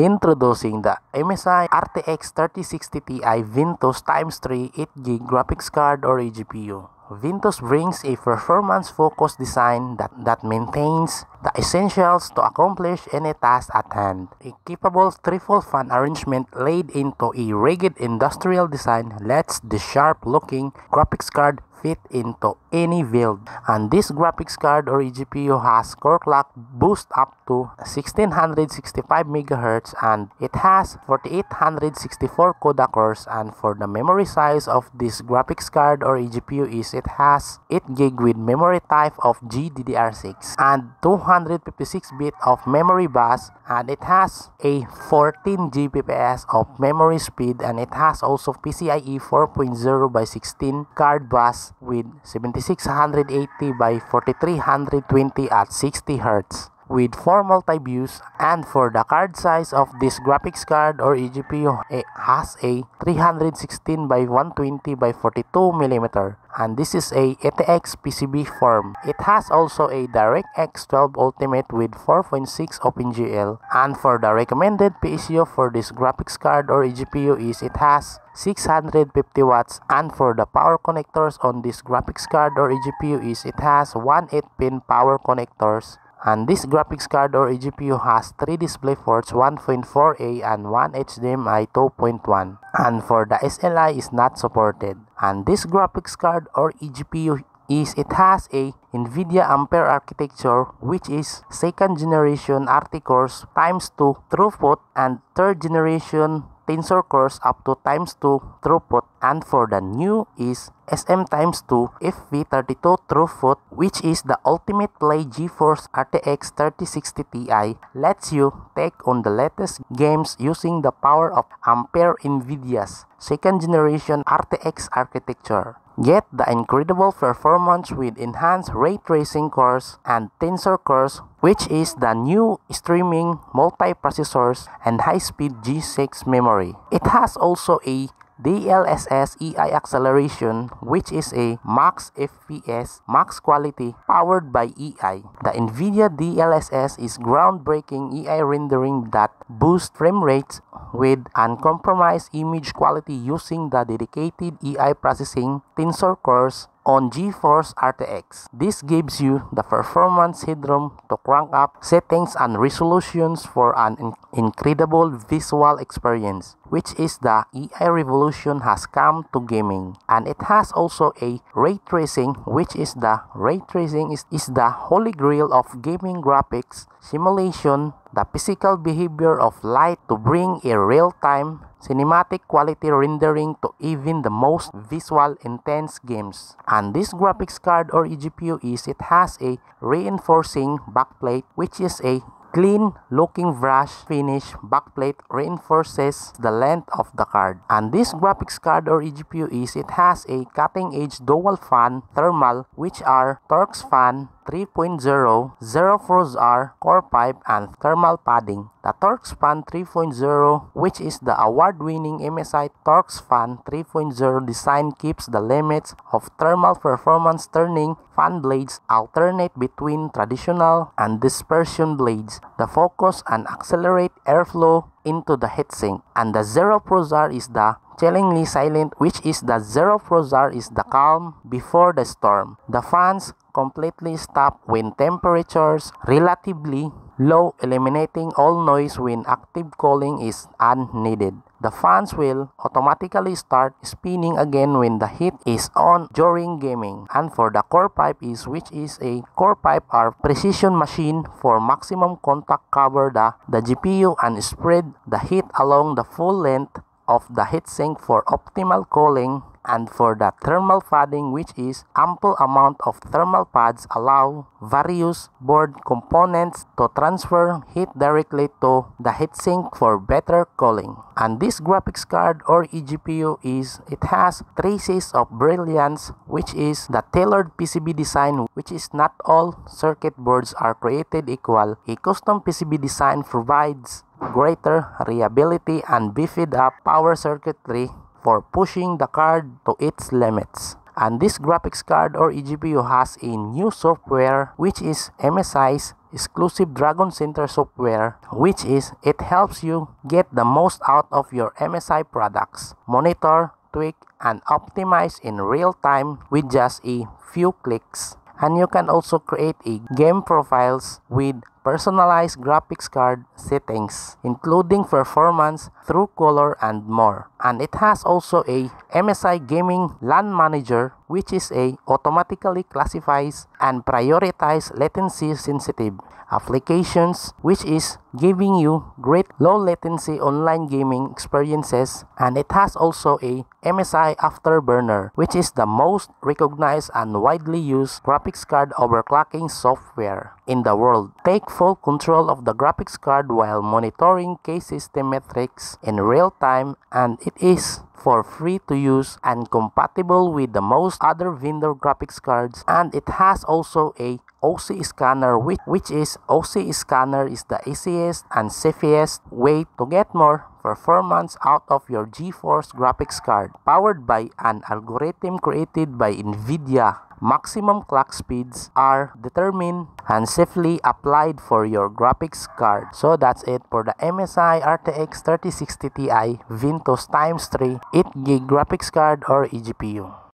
Introducing the MSI RTX 3060 Ti Vintos x3 8GB graphics card or eGPU. Vintos brings a performance-focused design that, that maintains the essentials to accomplish any task at hand. A capable triple fan arrangement laid into a rigid industrial design lets the sharp-looking graphics card fit into any build. And this graphics card or eGPU has core clock boost up to 1665 MHz and it has 4864 CUDA cores and for the memory size of this graphics card or eGPU is it has 8 gig with memory type of GDDR6 and 256 bit of memory bus and it has a 14 Gbps of memory speed and it has also PCIe 4.0 by 16 card bus with 7680 by 4320 at 60 Hz. with 4 multi-views and for the card size of this graphics card or eGPU it has a 316 by 120 by 42 mm and this is a ATX PCB form. It has also a DirectX 12 Ultimate with 4.6 OpenGL and for the recommended PSU for this graphics card or eGPU is it has 650 watts and for the power connectors on this graphics card or eGPU is it has 1 8 pin power connectors And this graphics card or eGPU has 3 display ports 1.4A and 1 HDMI 2.1 and for the SLI is not supported. And this graphics card or eGPU is it has a NVIDIA Ampere architecture which is second generation RT cores times 2 throughput and third generation tensor curves up to times 2 throughput and for the new is SM times 2 FV32 throughput which is the ultimate play GeForce RTX 3060 Ti lets you take on the latest games using the power of Ampere NVIDIA's second generation RTX architecture. Yet the incredible performance with enhanced ray tracing cores and tensor cores which is the new streaming multi-processors and high-speed G6 memory. It has also a DLSS EI acceleration which is a max FPS max quality powered by EI. The NVIDIA DLSS is groundbreaking EI rendering that boosts frame rates with uncompromised image quality using the dedicated EI processing tensor cores on GeForce RTX. This gives you the performance headroom to crank up settings and resolutions for an in incredible visual experience, which is the AI revolution has come to gaming. And it has also a ray tracing, which is the ray tracing is, is the holy grail of gaming graphics simulation, the physical behavior of light to bring a real-time cinematic quality rendering to even the most visual intense games. And this graphics card or eGPU is it has a reinforcing backplate which is a clean looking brush finish backplate reinforces the length of the card and this graphics card or eGPU is it has a cutting edge dual fan thermal which are Turks fan 3.0, 0 froze core pipe and thermal padding. The Torx Fan 3.0, which is the award-winning MSI Torx Fan 3.0 design keeps the limits of thermal performance turning fan blades alternate between traditional and dispersion blades. The focus and accelerate airflow into the heatsink. And the Zero Prozar is the chillingly silent which is the zero frozar is the calm before the storm. The fans completely stop when temperatures relatively low eliminating all noise when active cooling is unneeded. The fans will automatically start spinning again when the heat is on during gaming. And for the core pipe is which is a core pipe or precision machine for maximum contact cover the, the GPU and spread the heat along the full length of the heatsink for optimal cooling and for the thermal padding which is ample amount of thermal pads allow various board components to transfer heat directly to the heatsink for better cooling. And this graphics card or eGPU is it has traces of brilliance which is the tailored PCB design which is not all circuit boards are created equal. A custom PCB design provides greater reliability and beefed up power circuitry for pushing the card to its limits. And this graphics card or eGPU has a new software which is MSI's exclusive Dragon Center software which is it helps you get the most out of your MSI products. Monitor, tweak, and optimize in real time with just a few clicks. And you can also create a game profiles with personalized graphics card settings, including performance through color and more. And it has also a MSI Gaming LAN Manager which is a automatically classifies and prioritizes latency sensitive applications which is giving you great low latency online gaming experiences and it has also a MSI Afterburner which is the most recognized and widely used graphics card overclocking software. in the world. Take full control of the graphics card while monitoring K-system metrics in real time and it is for free to use and compatible with the most other vendor graphics cards and it has also a OC scanner which, which is OC scanner is the easiest and safest way to get more performance out of your GeForce graphics card powered by an algorithm created by Nvidia maximum clock speeds are determined and safely applied for your graphics card. So that's it for the MSI RTX 3060 Ti Ventus x 3 8GB graphics card or eGPU.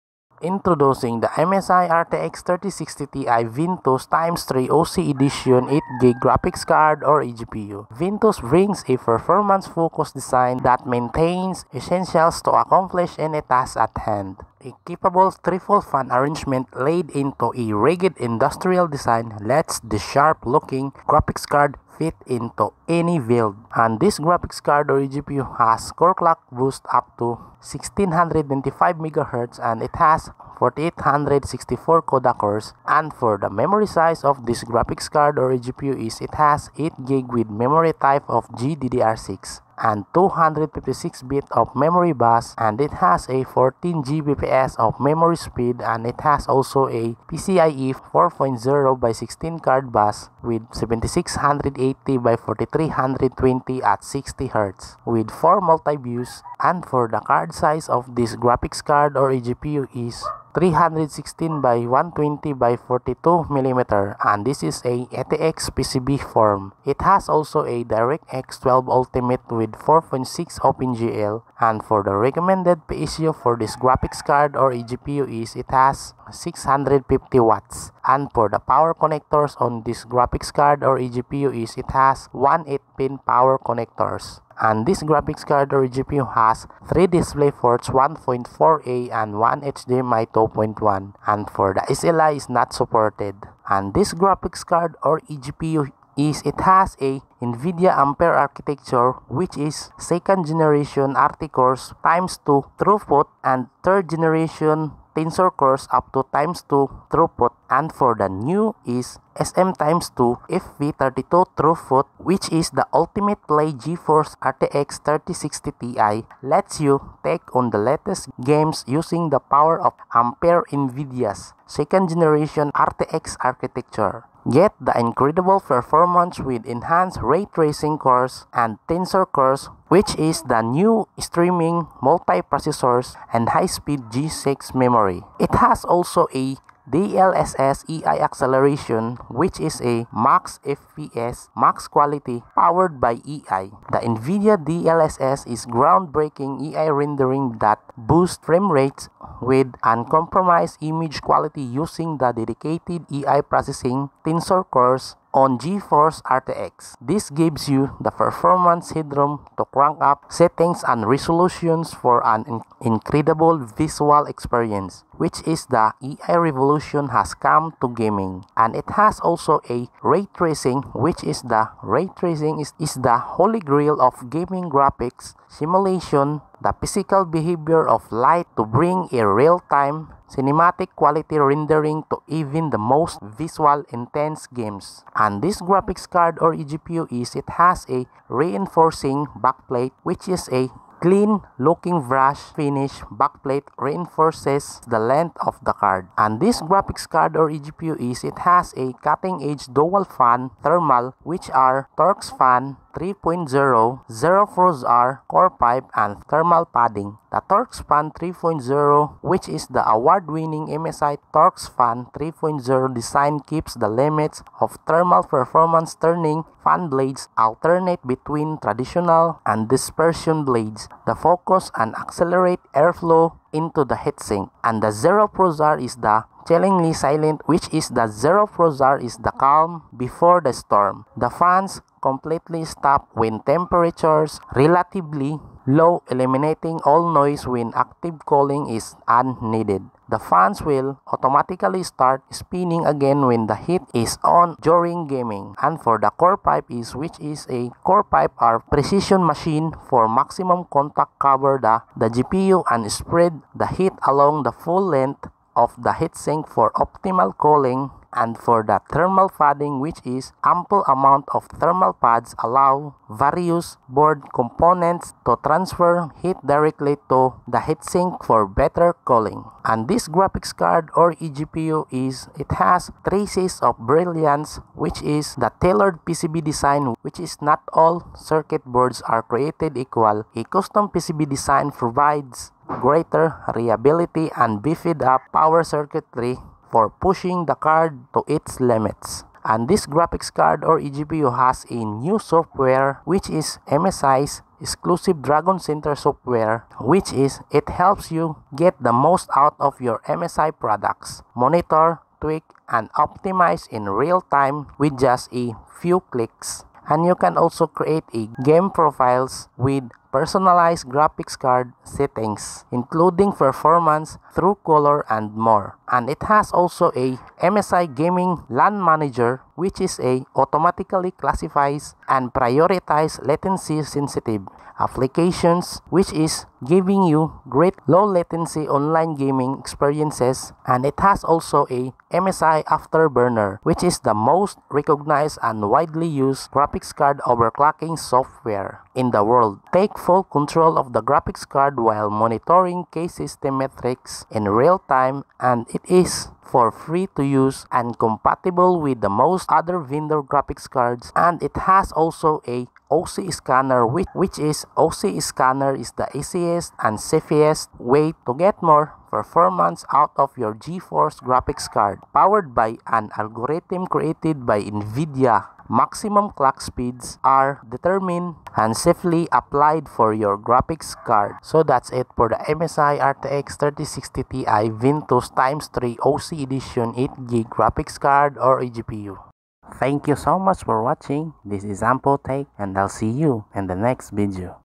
Introducing the MSI RTX 3060 Ti Ventus x3 OC Edition 8GB graphics card or eGPU. Ventus brings a performance-focused design that maintains essentials to accomplish any task at hand. A capable trifold fan arrangement laid into a rigid industrial design lets the sharp-looking graphics card fit into any build. And this graphics card or GPU has core clock boost up to 1625 MHz and it has 4864 CUDA cores and for the memory size of this graphics card or GPU is it has 8 gig with memory type of GDDR6 and 256-bit of memory bus and it has a 14 Gbps of memory speed and it has also a PCIe 4.0 by 16 card bus with 7680 by 4320 at 60 hertz with four multi-views and for the card size of this graphics card or a GPU is 316 by 120 by 42 mm and this is a ATX e PCB form. It has also a DirectX 12 Ultimate with 4.6 OpenGL and for the recommended PSU for this graphics card or a GPU is it has 650 watts and for the power connectors on this graphics card or a GPU is it has 18 pin power connectors. And this graphics card or GPU has 3 display ports 1.4A and 1 HDMI 2.1 and for the SLI is not supported. And this graphics card or GPU is it has a NVIDIA Ampere architecture which is second generation RT cores times 2 throughput and third generation tensor cores up to times 2 throughput and for the new is SM times 2 FV32 throughput which is the ultimate play GeForce RTX 3060 Ti lets you take on the latest games using the power of Ampere NVIDIA's second generation RTX architecture. Yet the incredible performance with enhanced ray tracing cores and tensor cores, which is the new streaming multi-processors and high-speed G6 memory. It has also a DLSS EI acceleration, which is a max FPS max quality powered by EI. The NVIDIA DLSS is groundbreaking EI rendering that boosts frame rates with uncompromised image quality using the dedicated EI processing tensor cores on GeForce RTX. This gives you the performance headroom to crank up settings and resolutions for an in incredible visual experience, which is the AI revolution has come to gaming. And it has also a ray tracing, which is the ray tracing is, is the holy grail of gaming graphics simulation the physical behavior of light to bring a real-time cinematic quality rendering to even the most visual intense games. And this graphics card or eGPU is it has a reinforcing backplate which is a clean looking brush finish backplate reinforces the length of the card. And this graphics card or eGPU is it has a cutting edge dual fan thermal which are Turks fan 3.0, 04R core pipe and thermal padding. The Torque Span 3.0, which is the award-winning MSI Torque Span 3.0 design keeps the limits of thermal performance turning fan blades alternate between traditional and dispersion blades The focus and accelerate airflow into the heatsink. And the Zero Prozar is the chillingly silent, which is the Zero Prozar is the calm before the storm. The fans completely stop when temperatures relatively low eliminating all noise when active cooling is unneeded. The fans will automatically start spinning again when the heat is on during gaming. And for the core pipe is which is a core pipe or precision machine for maximum contact cover the, the GPU and spread the heat along the full length of the heatsink for optimal cooling and for the thermal padding which is ample amount of thermal pads allow various board components to transfer heat directly to the heatsink for better cooling. And this graphics card or eGPU is it has traces of brilliance which is the tailored PCB design which is not all circuit boards are created equal. A custom PCB design provides greater reliability and beefed up power circuitry for pushing the card to its limits. And this graphics card or eGPU has a new software which is MSI's exclusive Dragon Center software which is it helps you get the most out of your MSI products. Monitor, tweak, and optimize in real time with just a few clicks. And you can also create a game profiles with personalized graphics card settings, including performance, through color, and more. And it has also a MSI Gaming LAN Manager which is a automatically classifies and prioritizes latency sensitive applications which is giving you great low latency online gaming experiences and it has also a MSI afterburner which is the most recognized and widely used graphics card overclocking software in the world. Take full control of the graphics card while monitoring K system metrics in real time and it is for free to use and compatible with the most other vendor graphics cards and it has also a OC scanner which, which is OC scanner is the easiest and safest way to get more performance out of your GeForce graphics card powered by an algorithm created by Nvidia maximum clock speeds are determined and safely applied for your graphics card. So that's it for the MSI RTX 3060 Ti Ventus x3 OC Edition 8GB graphics card or a e GPU. Thank you so much for watching. This example Ampo Tech and I'll see you in the next video.